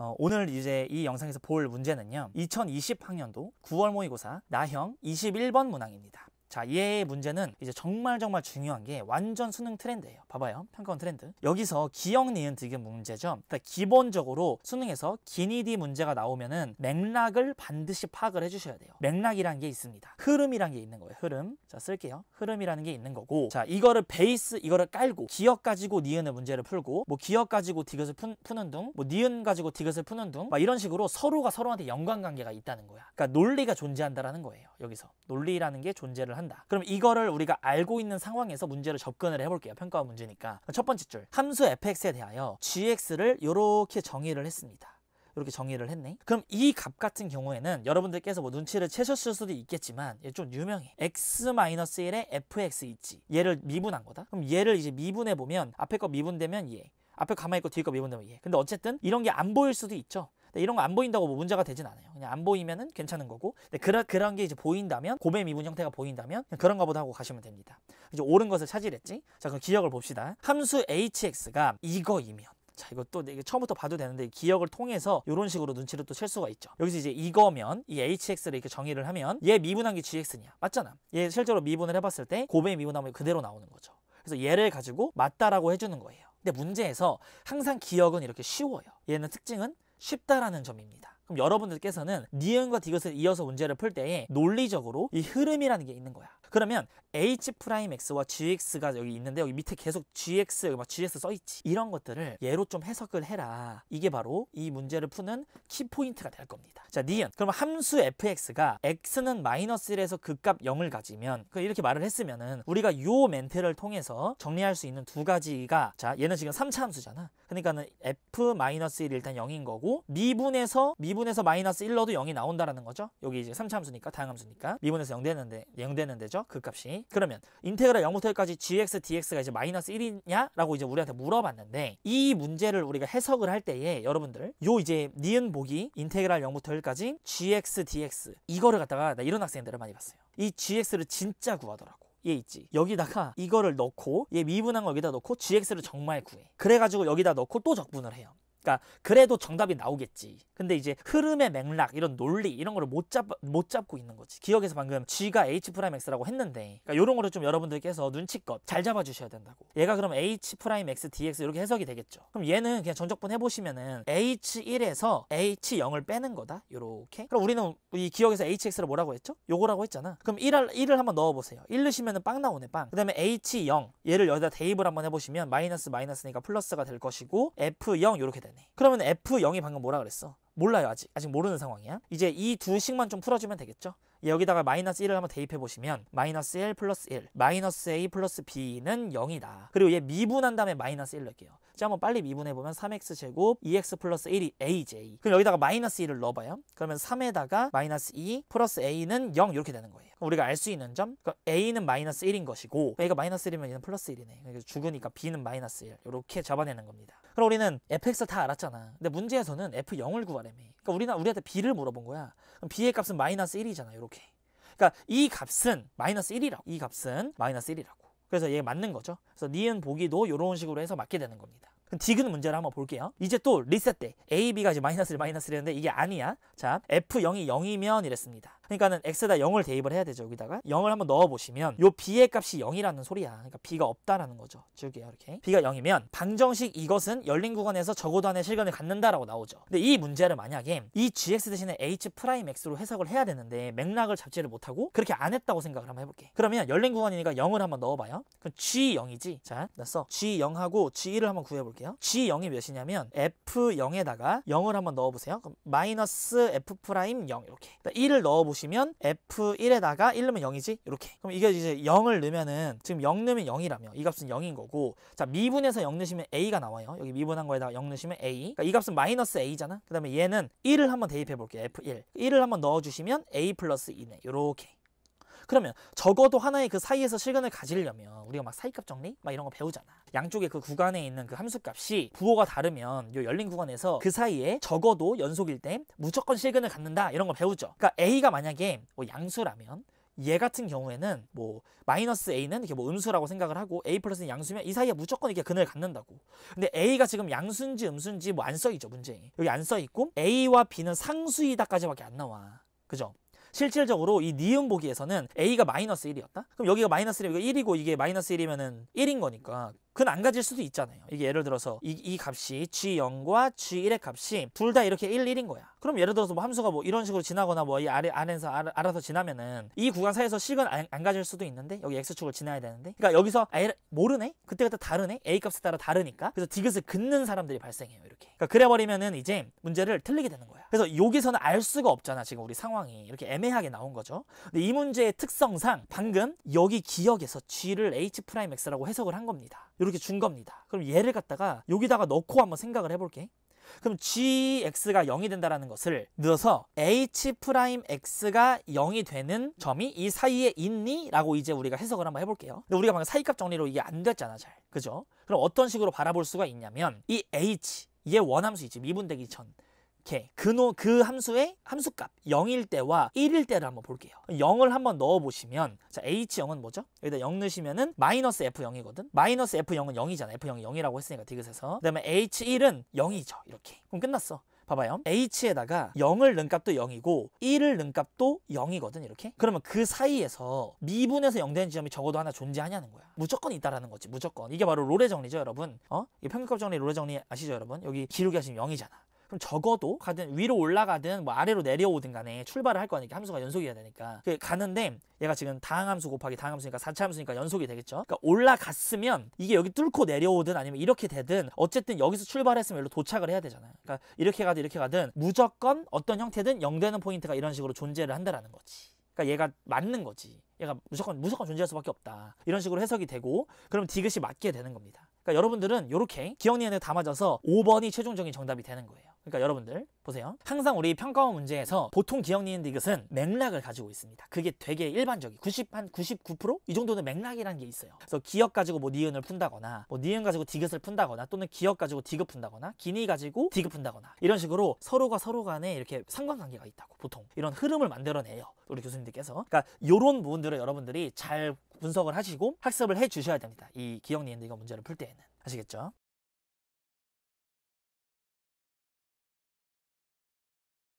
어, 오늘 이제 이 영상에서 볼 문제는요 2020학년도 9월 모의고사 나형 21번 문항입니다 자, 얘의 문제는 이제 정말 정말 중요한 게 완전 수능 트렌드예요. 봐봐요. 평가원 트렌드. 여기서 기억, 니은, 디귿 문제죠. 그러니까 기본적으로 수능에서 기니디 문제가 나오면은 맥락을 반드시 파악을 해주셔야 돼요. 맥락이란 게 있습니다. 흐름이란 게 있는 거예요. 흐름. 자, 쓸게요. 흐름이라는 게 있는 거고. 자, 이거를 베이스, 이거를 깔고 기억 가지고 니은의 문제를 풀고 뭐 기억 가지고 디귿을 푼, 푸는 둥, 뭐 니은 가지고 디귿을 푸는 둥, 막 이런 식으로 서로가 서로한테 연관관계가 있다는 거야. 그러니까 논리가 존재한다라는 거예요. 여기서 논리라는 게 존재를 한다. 그럼 이거를 우리가 알고 있는 상황에서 문제를 접근을 해볼게요. 평가 와 문제니까. 첫 번째 줄. 함수 fx에 대하여 gx를 이렇게 정의를 했습니다. 이렇게 정의를 했네 그럼 이 값 같은 경우에는 여러분들께서 뭐 눈치를 채셨을 수도 있겠지만 얘 좀 유명해 x-1에 fx 있지 얘를 미분한 거다 그럼 얘를 이제 미분해 보면 앞에 거 미분되면 얘 앞에 가만히 있고 뒤에 거 미분되면 얘 근데 어쨌든 이런 게 안 보일 수도 있죠 근데 이런 거 안 보인다고 뭐 문제가 되진 않아요. 그냥 안 보이면은 괜찮은 거고. 근데 그런 그런 게 이제 보인다면 고배 미분 형태가 보인다면 그런가 보다 하고 가시면 됩니다. 이제 옳은 것을 차지했지. 자 그럼 기억을 봅시다. 함수 hx가 이거이면 자 이것도 이게 처음부터 봐도 되는데 기억을 통해서 이런 식으로 눈치를 또챌 수가 있죠 여기서 이제 이거면 이 hx를 이렇게 정의를 하면 얘 미분한 게 gx냐 맞잖아 얘 실제로 미분을 해봤을 때 고배 미분하면 그대로 나오는 거죠 그래서 얘를 가지고 맞다라고 해주는 거예요 근데 문제에서 항상 기억은 이렇게 쉬워요 얘는 특징은 쉽다라는 점입니다. 그럼 여러분들께서는 니은과 디귿을 이어서 문제를 풀 때에 논리적으로 이 흐름이라는 게 있는 거야. 그러면 h'x와 gx가 여기 있는데 여기 밑에 계속 gx 여막 g s 써있지. 이런 것들을 예로좀 해석을 해라. 이게 바로 이 문제를 푸는 키포인트가 될 겁니다. 자, 니은. 그럼 함수 fx가 x는 마이너스 1에서 극값 0을 가지면 그 이렇게 말을 했으면은 우리가 요 멘트를 통해서 정리할 수 있는 두 가지가 자, 얘는 지금 3차 함수잖아. 그러니까는 f-1이 일단 0인 거고 미분에서 미분 미분에서 마이너스 1 넣어도 0이 나온다라는 거죠. 여기 이제 3차 함수니까 다양함수니까 미분에서 0 되는데 0 되는 데죠. 그 값이. 그러면 인테그랄 0부터 1까지 gx dx가 이제 마이너스 1이냐라고 이제 우리한테 물어봤는데 이 문제를 우리가 해석을 할 때에 여러분들 요 이제 니은 보기 인테그랄 0부터 1까지 gx dx 이거를 갖다가 나 이런 학생들을 많이 봤어요. 이 gx를 진짜 구하더라고. 얘 있지 여기다가 이거를 넣고 얘 미분한 거 여기다 넣고 gx를 정말 구해 그래가지고 여기다 넣고 또 적분을 해요 그러니까 그래도 정답이 나오겠지. 근데 이제 흐름의 맥락 이런 논리 이런 거를 못 잡 못 잡고 있는 거지. 기억에서 방금 G가 H 프라임 X라고 했는데 그러니까 이런 거를 좀 여러분들께서 눈치껏 잘 잡아 주셔야 된다고. 얘가 그럼 H 프라임 X DX 이렇게 해석이 되겠죠. 그럼 얘는 그냥 전적분 해 보시면은 H1에서 H0을 빼는 거다. 이렇게 그럼 우리는 이 기억에서 HX를 뭐라고 했죠? 요거라고 했잖아. 그럼 1을 1을 한번 넣어 보세요. 1넣으시면빵 나오네, 빵. 그다음에 H0 얘를 여기다 대입을 한번 해 보시면 마이너스 마이너스니까 플러스가 될 것이고 F0 이렇게 되네. 없네. 그러면 F0이 방금 뭐라 그랬어? 몰라요 아직 아직 모르는 상황이야 이제 이 두 식만 좀 풀어주면 되겠죠 여기다가 마이너스 1을 한번 대입해 보시면 마이너스 1 플러스 1 마이너스 a 플러스 b는 0이다 그리고 얘 미분한 다음에 마이너스 1 넣을게요 자, 한번 빨리 미분해보면 3x 제곱 2x 플러스 1이 aj 그럼 여기다가 마이너스 2를 넣어봐요 그러면 3에다가 마이너스 2 플러스 a는 0 이렇게 되는 거예요 우리가 알 수 있는 점 그러니까 a는 마이너스 1인 것이고 a가 마이너스 1이면 얘는 플러스 1이네 그래서 그러니까 죽으니까 b는 마이너스 1 이렇게 잡아내는 겁니다 그럼 우리는 fx 다 알았잖아 근데 문제에서는 f0을 구하래매 그러니까 우리나 우리한테 b를 물어본 거야 그럼 b의 값은 마이너스 1이잖아 이렇게 그러니까 이 값은 마이너스 1이라고 이 값은 마이너스 1이라고 그래서 얘 맞는 거죠. 그래서 니은 보기도 이런 식으로 해서 맞게 되는 겁니다. 그럼 디귿 문제를 한번 볼게요. 이제 또 리셋 때 A, B가 이제 마이너스를 마이너스를 했는데 이게 아니야. 자, F0이 0이면 이랬습니다. 그러니까는 x에다 0을 대입을 해야 되죠. 여기다가 0을 한번 넣어 보시면 요 b의 값이 0이라는 소리야. 그러니까 b가 없다라는 거죠. 줄게요 이렇게. b가 0이면 방정식 이것은 열린 구간에서 적어도 하나의 실근을 갖는다라고 나오죠. 근데 이 문제를 만약에 이 gx 대신에 h 프라임 x로 해석을 해야 되는데 맥락을 잡지를 못하고 그렇게 안 했다고 생각을 한번 해볼게. 그러면 열린 구간이니까 0을 한번 넣어봐요. 그럼 g0이지. 자, 됐어. g0하고 g1을 한번 구해볼게요. g0이 몇이냐면 f0에다가 0을 한번 넣어보세요. 그럼 마이너스 f 프라임 0 이렇게. 1을 그러니까 넣어보시면 보시면 F1에다가 1 넣으면 0이지? 이렇게. 그럼 이게 이제 0을 넣으면은 지금 0 넣으면 0이라며. 이 값은 0인 거고. 자, 미분에서0 넣으시면 A가 나와요. 여기 미분한 거에다가 0 넣으시면 A. 그러니까 이 값은 마이너스 A잖아. 그다음에 얘는 1을 한번 대입해 볼게요. F1. 1을 한번 넣어 주시면 A 플러스 2네. 요렇게. 그러면 적어도 하나의 그 사이에서 실근을 가지려면 우리가 막 사이값 정리 막 이런 거 배우잖아. 양쪽에그 구간에 있는 그 함수값이 부호가 다르면 요 열린 구간에서 그 사이에 적어도 연속일 때 무조건 실근을 갖는다 이런 거 배우죠. 그러니까 A가 만약에 뭐 양수라면 얘 같은 경우에는 뭐 마이너스 a는 이렇게 뭐 음수라고 생각을 하고 a 플러스는 양수면 이 사이에 무조건 이렇게 그늘을 갖는다고. 근데 a가 지금 양수인지 음수인지 뭐 안써 있죠 문제에. 여기 안 써 있고 a와 b는 상수이다까지밖에 안 나와. 그죠? 실질적으로 이 니은 보기에서는 A가 마이너스 1이었다? 그럼 여기가 마이너스 1이고 1이고 이게 마이너스 1이면은 1인 거니까 그건 안 가질 수도 있잖아요. 이게 예를 들어서 이, 이 값이 G0과 G1의 값이 둘 다 이렇게 1, 1인 거야. 그럼 예를 들어서 뭐 함수가 뭐 이런 식으로 지나거나 뭐 이 아래 안에서 알아, 알아서 지나면은 이 구간 사이에서 식은 안, 안 가질 수도 있는데 여기 x축을 지나야 되는데 그러니까 여기서 아예 모르네 그때그때 다르네 a 값에 따라 다르니까 그래서 디귿을 긋는 사람들이 발생해요 이렇게 그러니까 그래버리면은 이제 문제를 틀리게 되는 거야. 그래서 여기서는 알 수가 없잖아 지금 우리 상황이 이렇게 애매하게 나온 거죠. 근데 이 문제의 특성상 방금 여기 기억에서 g를 h'x라고 해석을 한 겁니다. 이렇게 준 겁니다. 그럼 얘를 갖다가 여기다가 넣고 한번 생각을 해볼게. 그럼 gx가 0이 된다라는 것을 넣어서 h'x가 0이 되는 점이 이 사이에 있니? 라고 이제 우리가 해석을 한번 해볼게요. 근데 우리가 방금 사이값 정리로 이게 안 됐잖아, 잘. 그죠? 그럼 어떤 식으로 바라볼 수가 있냐면 이 h, 얘 원함수 있지, 미분되기 전. 이렇게 근호 그, 그 함수의 함수값 0일 때와 1일 때를 한번 볼게요. 0을 한번 넣어 보시면 자 h0은 뭐죠? 여기다 0 넣으시면은 마이너스 f0이거든. 마이너스 f0은 0이잖아. f0이 0이라고 했으니까 디귿에서. 그다음에 h1은 0이죠. 이렇게. 그럼 끝났어. 봐봐요. h에다가 0을 넣은 값도 0이고 1을 넣은 값도 0이거든 이렇게. 그러면 그 사이에서 미분에서 0 되는 지점이 적어도 하나 존재하냐는 거야. 무조건 있다라는 거지 무조건. 이게 바로 롤의 정리죠 여러분. 어? 이 평균값 정리 롤의 정리 아시죠 여러분? 여기 기록이 하시면 0이잖아. 그럼 적어도 가든 위로 올라가든 뭐 아래로 내려오든 간에 출발을 할 거니까 함수가 연속이어야 되니까 그 가는데 얘가 지금 다항함수 곱하기 다항함수니까 4차 함수니까 연속이 되겠죠 그러니까 올라갔으면 이게 여기 뚫고 내려오든 아니면 이렇게 되든 어쨌든 여기서 출발했으면 여기로 도착을 해야 되잖아요 그러니까 이렇게 가든 이렇게 가든 무조건 어떤 형태든 0되는 포인트가 이런 식으로 존재를 한다라는 거지 그러니까 얘가 맞는 거지 얘가 무조건 무조건 존재할 수밖에 없다 이런 식으로 해석이 되고 그럼 디귿이 맞게 되는 겁니다 그러니까 여러분들은 이렇게 기억니은에 담아져서 5번이 최종적인 정답이 되는 거예요 그러니까 여러분들 보세요. 항상 우리 평가원 문제에서 보통 기억 니은 디귿은 맥락을 가지고 있습니다. 그게 되게 일반적이 90, 한 99%? 이 정도는 맥락이라는 게 있어요. 그래서 기억 가지고 뭐 니은을 푼다거나 뭐 니은 가지고 디귿을 푼다거나 또는 기억 가지고 디귿 푼다거나 기니 가지고 디귿 푼다거나 이런 식으로 서로가 서로 간에 이렇게 상관관계가 있다고 보통 이런 흐름을 만들어내요. 우리 교수님들께서. 그러니까 요런 부분들을 여러분들이 잘 분석을 하시고 학습을 해 주셔야 됩니다. 이 기억 니은 디귿 문제를 풀 때에는. 아시겠죠?